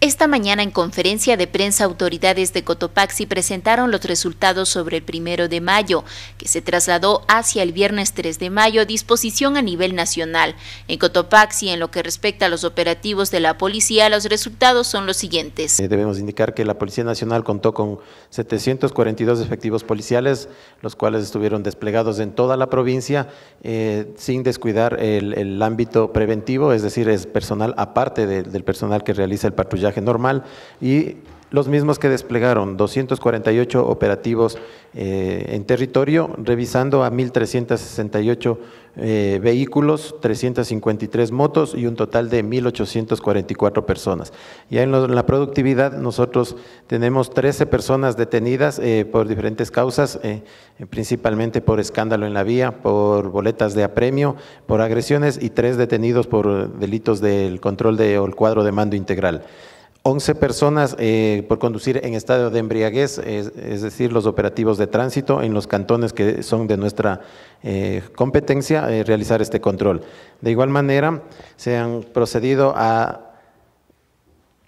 Esta mañana en conferencia de prensa autoridades de Cotopaxi presentaron los resultados sobre el primero de mayo, que se trasladó hacia el viernes 3 de mayo, a disposición a nivel nacional. En Cotopaxi, en lo que respecta a los operativos de la policía, los resultados son los siguientes. Eh, debemos indicar que la Policía Nacional contó con 742 efectivos policiales, los cuales estuvieron desplegados en toda la provincia, eh, sin descuidar el, ámbito preventivo, es decir, es personal aparte del personal que realiza el patrullaje normal y los mismos que desplegaron 248 operativos eh, en territorio, revisando a 1.368 eh, vehículos, 353 motos y un total de 1.844 personas. Ya en, la productividad nosotros tenemos 13 personas detenidas eh, por diferentes causas, principalmente por escándalo en la vía, por boletas de apremio, por agresiones y tres detenidos por delitos del control del cuadro de mando integral. 11 personas eh, por conducir en estado de embriaguez, es, decir, los operativos de tránsito en los cantones que son de nuestra eh, competencia eh, realizar este control. De igual manera, se han procedido a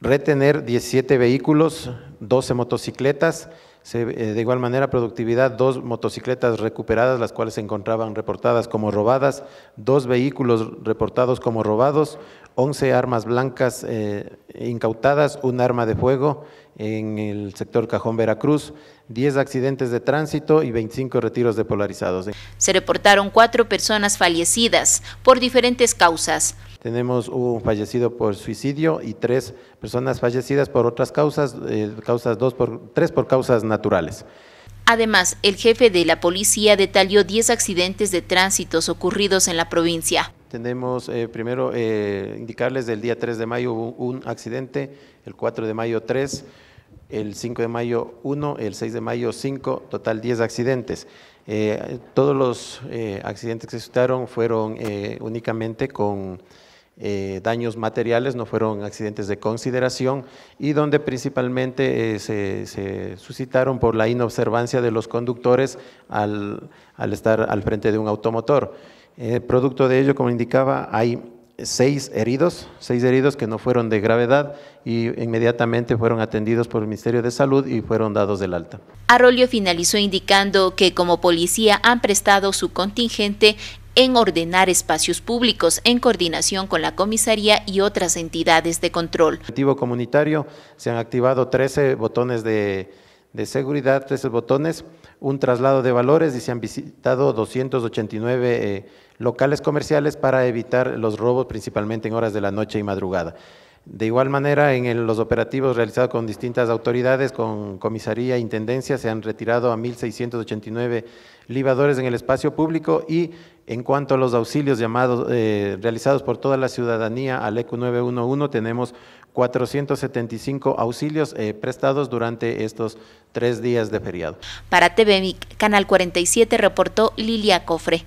retener 17 vehículos, 12 motocicletas, eh, de igual manera, productividad, dos motocicletas recuperadas, las cuales se encontraban reportadas como robadas, dos vehículos reportados como robados, 11 armas blancas eh, incautadas, un arma de fuego en el sector Cajón Veracruz, 10 accidentes de tránsito y 25 retiros de polarizados. Se reportaron cuatro personas fallecidas por diferentes causas. Tenemos un fallecido por suicidio y tres personas fallecidas por otras causas, eh, causas dos por, tres por causas naturales. Además, el jefe de la policía detalló 10 accidentes de tránsitos ocurridos en la provincia. Tenemos eh, primero eh, indicarles del día 3 de mayo hubo un accidente, el 4 de mayo 3, el 5 de mayo 1, el 6 de mayo 5, total 10 accidentes. todos los accidentes que se citaron fueron únicamente con eh, daños materiales, no fueron accidentes de consideración y donde principalmente eh, se, suscitaron por la inobservancia de los conductores al, estar al frente de un automotor. Eh, producto de ello, como indicaba, hay seis heridos, seis heridos que no fueron de gravedad y inmediatamente fueron atendidos por el Ministerio de Salud y fueron dados del alta. Arroyo finalizó indicando que como policía han prestado su contingente en ordenar espacios públicos en coordinación con la comisaría y otras entidades de control. En comunitario se han activado 13 botones de, seguridad, 13 botones, un traslado de valores y se han visitado 289 eh, locales comerciales para evitar los robos principalmente en horas de la noche y madrugada. De igual manera, en los operativos realizados con distintas autoridades, con comisaría e intendencia, se han retirado a 1.689 libadores en el espacio público y en cuanto a los auxilios llamados, eh, realizados por toda la ciudadanía al ECU 911, tenemos 475 auxilios eh, prestados durante estos tres días de feriado. Para TVMIC, Canal 47 reportó Lilia Cofre.